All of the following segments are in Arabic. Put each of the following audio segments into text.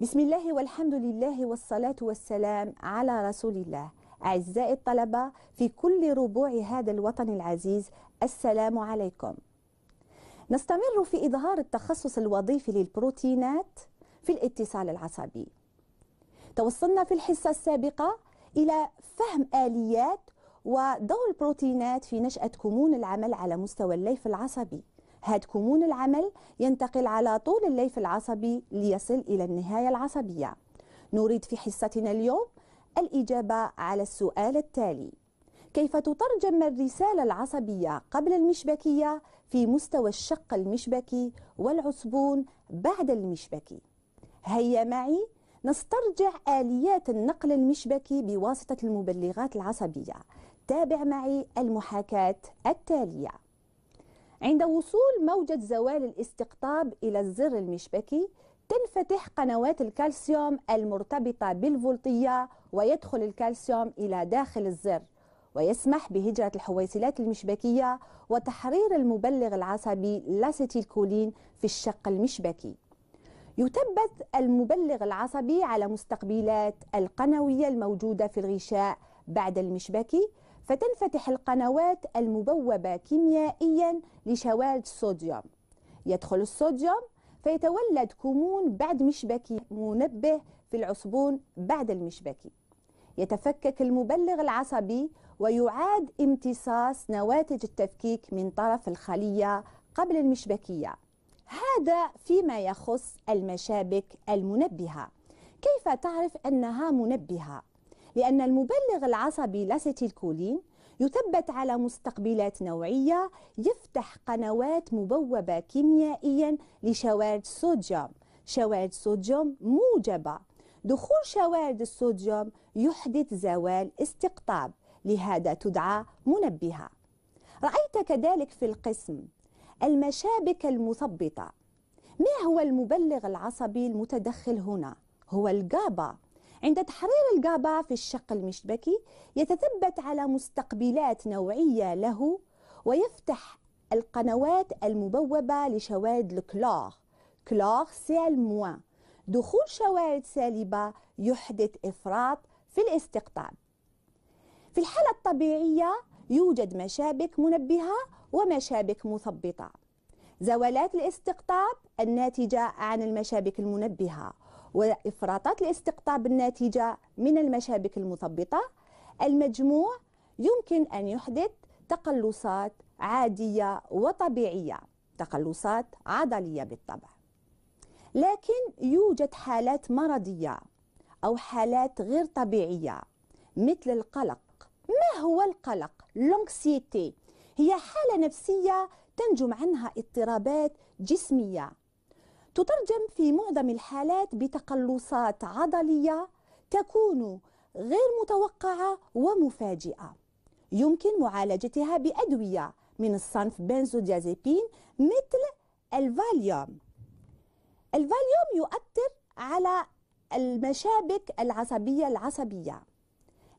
بسم الله والحمد لله والصلاة والسلام على رسول الله أعزائي الطلبة في كل ربوع هذا الوطن العزيز السلام عليكم نستمر في إظهار التخصص الوظيفي للبروتينات في الاتصال العصبي توصلنا في الحصة السابقة إلى فهم آليات ودور البروتينات في نشأة كمون العمل على مستوى الليف العصبي هاد كمون العمل ينتقل على طول الليف العصبي ليصل إلى النهاية العصبية نريد في حصتنا اليوم الإجابة على السؤال التالي كيف تترجم الرسالة العصبية قبل المشبكية في مستوى الشق المشبكي والعصبون بعد المشبكي هيا معي نسترجع آليات النقل المشبكي بواسطة المبلغات العصبية تابع معي المحاكاة التالية عند وصول موجة زوال الاستقطاب إلى الزر المشبكي تنفتح قنوات الكالسيوم المرتبطة بالفولطية ويدخل الكالسيوم إلى داخل الزر ويسمح بهجرة الحويصلات المشبكية وتحرير المبلغ العصبي لاسيتيلكولين في الشق المشبكي يثبت المبلغ العصبي على مستقبلات القنوية الموجودة في الغشاء بعد المشبكي فتنفتح القنوات المبوبة كيميائيا لشوائب الصوديوم يدخل الصوديوم فيتولد كمون بعد مشبكي منبه في العصبون بعد المشبكي يتفكك المبلغ العصبي ويعاد امتصاص نواتج التفكيك من طرف الخلية قبل المشبكية هذا فيما يخص المشابك المنبهة كيف تعرف أنها منبهة؟ لأن المبلغ العصبي الأسيتيلكولين يثبت على مستقبلات نوعية يفتح قنوات مبوبة كيميائيا لشوارد الصوديوم شوارد الصوديوم موجبة دخول شوارد الصوديوم يحدث زوال استقطاب لهذا تدعى منبهة رأيت كذلك في القسم المشابك المثبطة ما هو المبلغ العصبي المتدخل هنا؟ هو الجابا عند تحرير الجابا في الشق المشبكي يتثبت على مستقبلات نوعية له ويفتح القنوات المبوبة لشوارد الكلور كلور سيل موان دخول شوارد سالبة يحدث إفراط في الاستقطاب في الحالة الطبيعية يوجد مشابك منبهة ومشابك مثبطة زوالات الاستقطاب الناتجة عن المشابك المنبهة وإفراطات الاستقطاب الناتجة من المشابك المثبطة المجموع يمكن أن يحدث تقلصات عادية وطبيعية تقلصات عضلية بالطبع لكن يوجد حالات مرضية أو حالات غير طبيعية مثل القلق ما هو القلق؟ لونكسيتي هي حالة نفسية تنجم عنها اضطرابات جسمية تترجم في معظم الحالات بتقلصات عضلية تكون غير متوقعة ومفاجئة يمكن معالجتها بأدوية من الصنف بنزوديازيبين مثل الفاليوم الفاليوم يؤثر على المشابك العصبية العصبية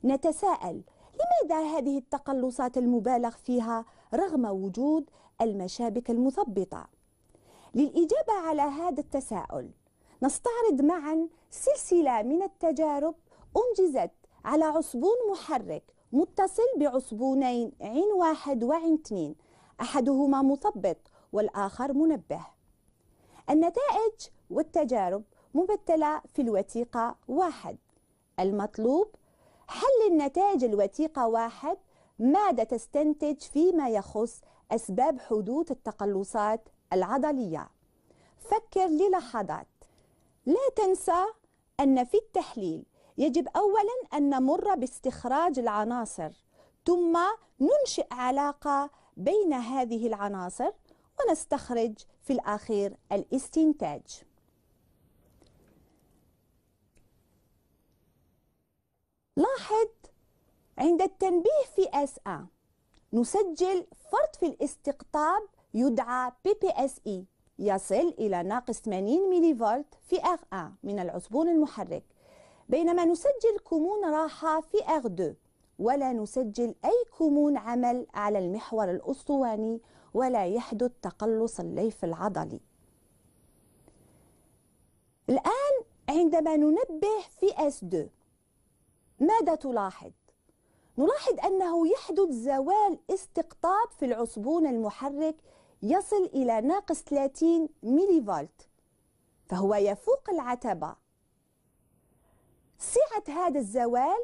نتساءل لماذا هذه التقلصات المبالغ فيها رغم وجود المشابك المثبطه للإجابة على هذا التساؤل نستعرض معا سلسلة من التجارب أنجزت على عصبون محرك متصل بعصبونين عين واحد وعين اثنين أحدهما مثبط والآخر منبه النتائج والتجارب مبتلة في الوثيقة واحد المطلوب حل النتائج الوثيقة واحد ماذا تستنتج فيما يخص أسباب حدوث التقلصات العضلية فكر للحظات لا تنسى أن في التحليل يجب أولا أن نمر باستخراج العناصر ثم ننشئ علاقة بين هذه العناصر ونستخرج في الأخير الاستنتاج لاحظ عند التنبيه في اس نسجل فرط في الاستقطاب يدعى بي بي اس اي يصل إلى ناقص 80 ميلي فولت في R1 إيه من العصبون المحرك بينما نسجل كمون راحة في R2 إيه. ولا نسجل أي كمون عمل على المحور الأسطواني ولا يحدث تقلص الليف العضلي الآن عندما ننبه في S2 ماذا تلاحظ؟ نلاحظ أنه يحدث زوال استقطاب في العصبون المحرك يصل إلى ناقص 30 ميلي فولت فهو يفوق العتبة سعة هذا الزوال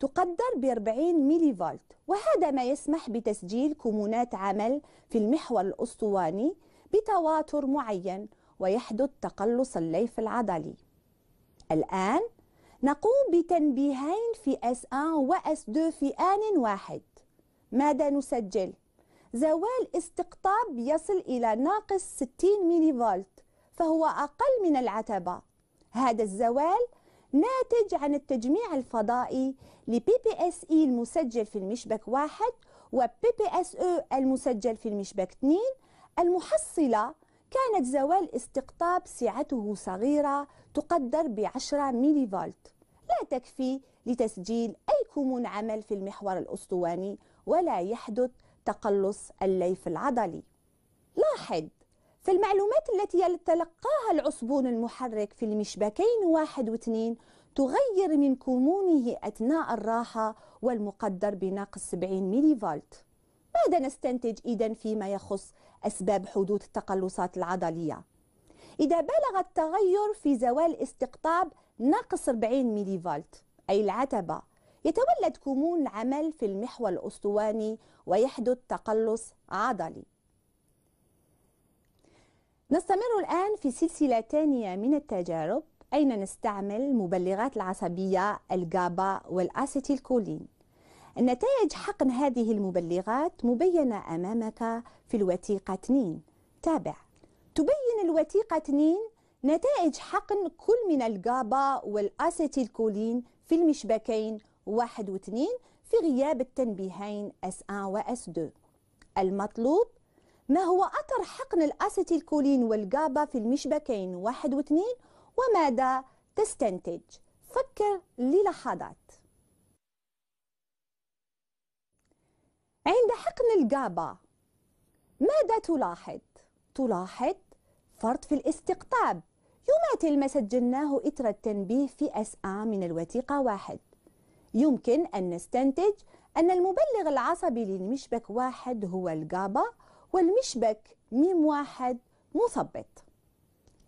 تقدر ب 40 ميلي فولت وهذا ما يسمح بتسجيل كمونات عمل في المحور الأسطواني بتواتر معين ويحدث تقلص الليف العضلي الآن نقوم بتنبيهين في S1 و S2 في آن واحد ماذا نسجل؟ زوال استقطاب يصل إلى ناقص 60 ميلي فولت فهو أقل من العتبة هذا الزوال ناتج عن التجميع الفضائي لبي بي اس اي المسجل في المشبك واحد وبي بي اس او المسجل في المشبك 2 المحصلة كانت زوال استقطاب سعته صغيرة تقدر ب 10 ميلي فولت لا تكفي لتسجيل أي كمون عمل في المحور الأسطواني ولا يحدث تقلص الليف العضلي لاحظ فالمعلومات التي يتلقاها العصبون المحرك في المشبكين واحد واثنين تغير من كمونه أثناء الراحة والمقدر بناقص 70 ميلي فولت ماذا نستنتج إذا فيما يخص أسباب حدوث التقلصات العضلية؟ إذا بلغ التغير في زوال استقطاب ناقص 40 ميلي فولت أي العتبة يتولد كمون العمل في المحور الأسطواني ويحدث تقلص عضلي نستمر الآن في سلسلة ثانية من التجارب أين نستعمل مبلغات العصبية الجابا والأسيتيلكولين النتائج حقن هذه المبلغات مبينة أمامك في الوثيقة 2 تابع تبين الوثيقة 2 نتائج حقن كل من الجابا والأسيتيلكولين في المشبكين واحد واثنين في غياب التنبيهين S1 و S2 المطلوب ما هو أثر حقن الأسيتيلكولين والجابا في المشبكين واحد واثنين وماذا تستنتج فكر للحظات عند حقن الجابا ماذا تلاحظ؟ تلاحظ فرط في الاستقطاب يماثل ما سجلناه إثر التنبيه في أس من الوثيقة واحد يمكن أن نستنتج أن المبلغ العصبي للمشبك واحد هو الجابا والمشبك ميم واحد مثبط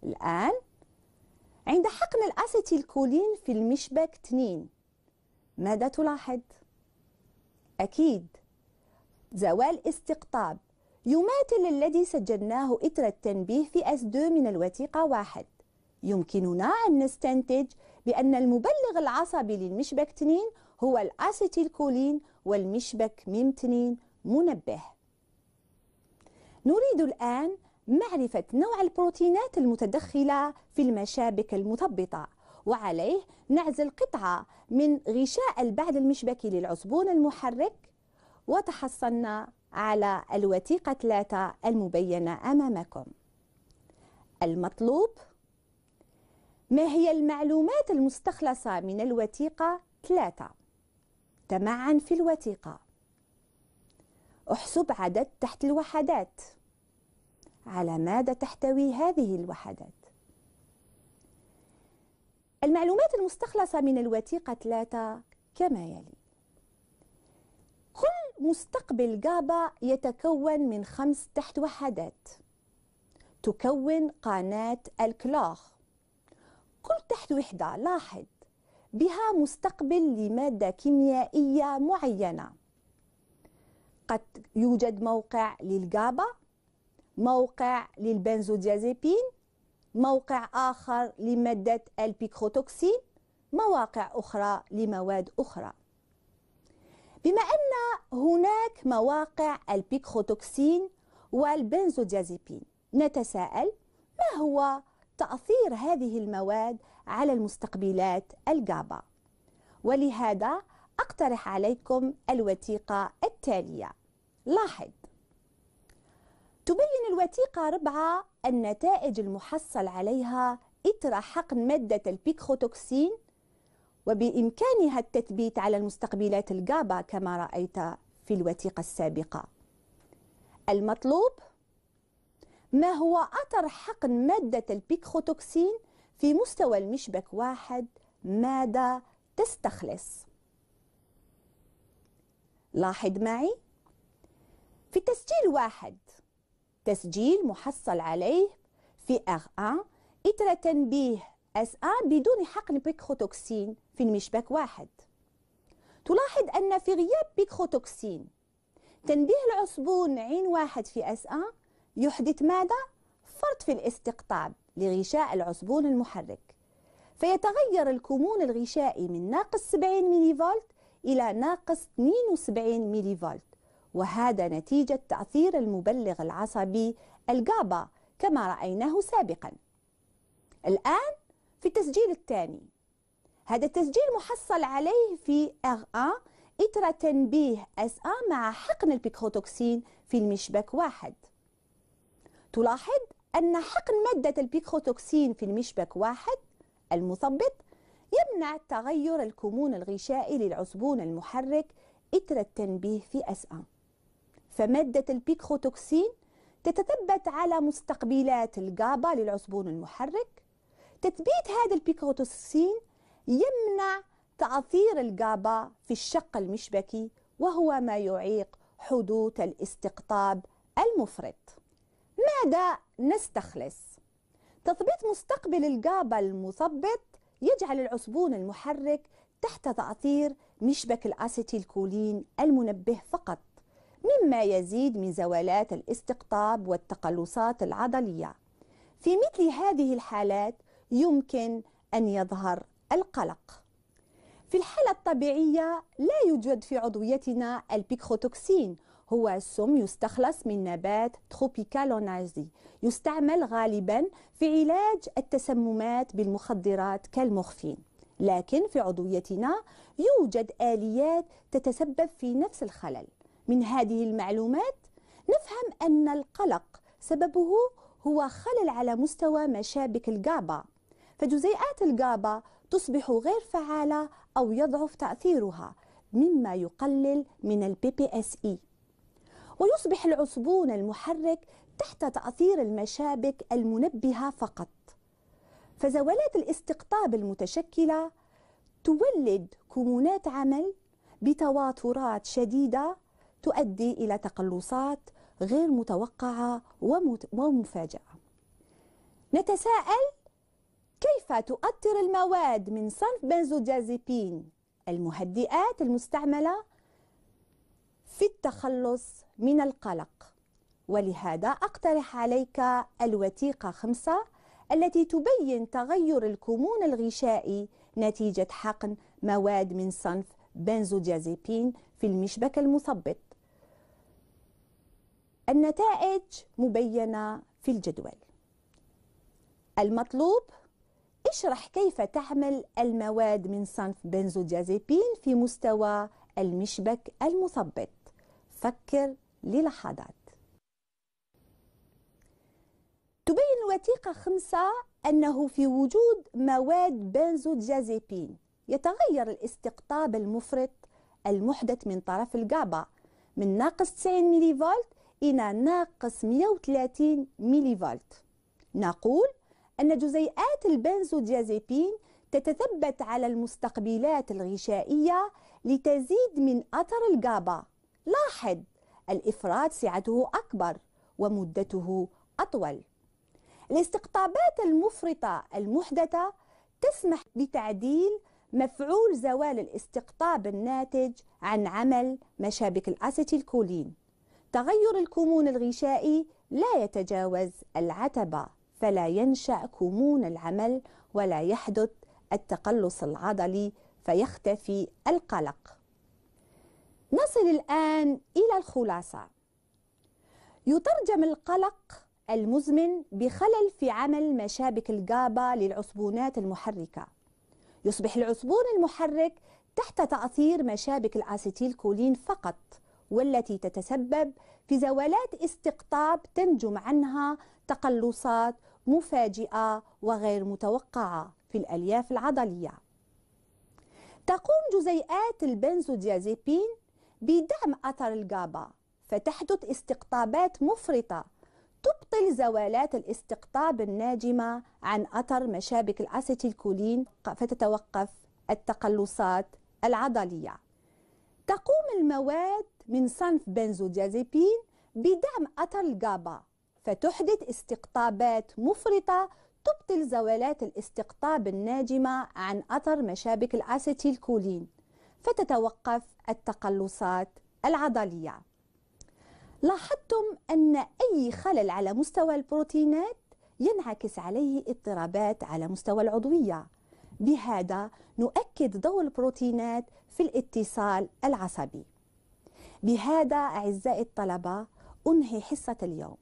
الآن عند حقن الأسيتيلكولين في المشبك 2 ماذا تلاحظ؟ أكيد زوال استقطاب يماثل الذي سجلناه إثر التنبيه في S2 من الوثيقة واحد يمكننا أن نستنتج بأن المبلغ العصبي للمشبكتنين هو الأسيتيلكولين والمشبك ميمتنين منبه نريد الآن معرفة نوع البروتينات المتدخلة في المشابك المثبطة وعليه نعزل قطعة من غشاء البعد المشبكي للعصبون المحرك وتحصلنا على الوثيقة 3 المبينة أمامكم المطلوب ما هي المعلومات المستخلصة من الوثيقة ثلاثة تمعن في الوثيقة احسب عدد تحت الوحدات على ماذا تحتوي هذه الوحدات المعلومات المستخلصة من الوثيقة ثلاثة كما يلي كل مستقبل جابا يتكون من خمس تحت وحدات تكون قناة الكلوخ تحت وحدة لاحظ بها مستقبل لمادة كيميائية معينة قد يوجد موقع للجابا موقع للبنزوديازيبين موقع آخر لمادة البيكروتوكسين مواقع أخرى لمواد أخرى بما أن هناك مواقع البيكروتوكسين والبنزوديازيبين نتساءل ما هو تأثير هذه المواد على المستقبلات الجابا ولهذا أقترح عليكم الوثيقة التالية لاحظ تبين الوثيقة ربعة النتائج المحصل عليها إثر حقن مادة البيكروتوكسين وبإمكانها التثبيت على المستقبلات الجابا كما رأيت في الوثيقة السابقة المطلوب ما هو أثر حقن مادة البيكخوتوكسين في مستوى المشبك واحد ماذا تستخلص؟ لاحظ معي في تسجيل واحد تسجيل محصل عليه في R1 إثر تنبيه S1 بدون حقن بيكخوتوكسين في المشبك واحد تلاحظ أن في غياب بيكخوتوكسين تنبيه العصبون عين واحد في S1 يحدث ماذا؟ فرط في الاستقطاب لغشاء العصبون المحرك فيتغير الكمون الغشائي من ناقص 70 ميلي فولت إلى ناقص 72 ميلي فولت وهذا نتيجة تأثير المبلغ العصبي الجابا كما رأيناه سابقا الآن في التسجيل الثاني هذا التسجيل محصل عليه في R1 إثر تنبيه SA مع حقن البيكروتوكسين في المشبك واحد تلاحظ أن حقن مادة البيكروتوكسين في المشبك واحد المثبط يمنع تغير الكمون الغشائي للعصبون المحرك إثر التنبيه في اس 1 فمادة البيكروتوكسين تتثبت على مستقبلات الجابا للعصبون المحرك تثبيت هذا البيكروتوكسين يمنع تعثير الجابا في الشق المشبكي وهو ما يعيق حدوث الاستقطاب المفرط ماذا نستخلص؟ تثبيط مستقبل الجابا المثبط يجعل العصبون المحرك تحت تأثير مشبك الأسيتيلكولين المنبه فقط مما يزيد من زوالات الاستقطاب والتقلصات العضلية في مثل هذه الحالات يمكن أن يظهر القلق في الحالة الطبيعية لا يوجد في عضويتنا البيكروتوكسين هو السم يستخلص من نبات تروبيكالونازي يستعمل غالبا في علاج التسممات بالمخدرات كالمورفين لكن في عضويتنا يوجد آليات تتسبب في نفس الخلل من هذه المعلومات نفهم أن القلق سببه هو خلل على مستوى مشابك الجابا فجزيئات الجابا تصبح غير فعالة أو يضعف تأثيرها مما يقلل من البي بي اس اي ويصبح العصبون المحرك تحت تأثير المشابك المنبهة فقط فزوالات الاستقطاب المتشكلة تولد كمونات عمل بتواترات شديدة تؤدي إلى تقلصات غير متوقعة ومفاجأة نتساءل كيف تؤثر المواد من صنف بنزوديازيبين المهدئات المستعملة في التخلص من القلق ولهذا أقترح عليك الوثيقة خمسة التي تبين تغير الكمون الغشائي نتيجة حقن مواد من صنف بنزوديازيبين في المشبك المثبط النتائج مبينة في الجدول المطلوب اشرح كيف تعمل المواد من صنف بنزوديازيبين في مستوى المشبك المثبط فكر للحظات تبين الوثيقة خمسة أنه في وجود مواد بنزوديازيبين يتغير الاستقطاب المفرط المحدث من طرف الجابا من ناقص 90 ميلي فولت إلى ناقص 130 ميلي فولت نقول أن جزيئات البنزوديازيبين تتثبت على المستقبلات الغشائية لتزيد من أثر الجابا لاحظ الإفراط سعته أكبر ومدته أطول الاستقطابات المفرطة المحدثة تسمح بتعديل مفعول زوال الاستقطاب الناتج عن عمل مشابك الأسيتيلكولين تغير الكمون الغشائي لا يتجاوز العتبة فلا ينشأ كمون العمل ولا يحدث التقلص العضلي فيختفي القلق نصل الآن إلى الخلاصة يترجم القلق المزمن بخلل في عمل مشابك الجابا للعصبونات المحركة يصبح العصبون المحرك تحت تأثير مشابك الأسيتيل كولين فقط والتي تتسبب في زوالات استقطاب تنجم عنها تقلصات مفاجئة وغير متوقعة في الألياف العضلية تقوم جزيئات البنزوديازيبين بدعم أثر الجابا فتحدث استقطابات مفرطة تبطل زوالات الاستقطاب الناجمة عن أثر مشابك الأسيتيلكولين فتتوقف التقلصات العضلية تقوم المواد من صنف بنزوديازيبين بدعم أثر الجابا فتحدث استقطابات مفرطة تبطل زوالات الاستقطاب الناجمة عن أثر مشابك الأسيتيلكولين فتتوقف التقلصات العضلية لاحظتم أن أي خلل على مستوى البروتينات ينعكس عليه اضطرابات على مستوى العضوية بهذا نؤكد دور البروتينات في الاتصال العصبي بهذا أعزائي الطلبة أنهي حصة اليوم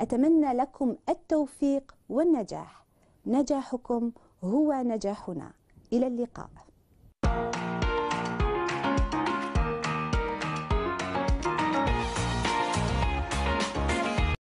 أتمنى لكم التوفيق والنجاح نجاحكم هو نجاحنا إلى اللقاء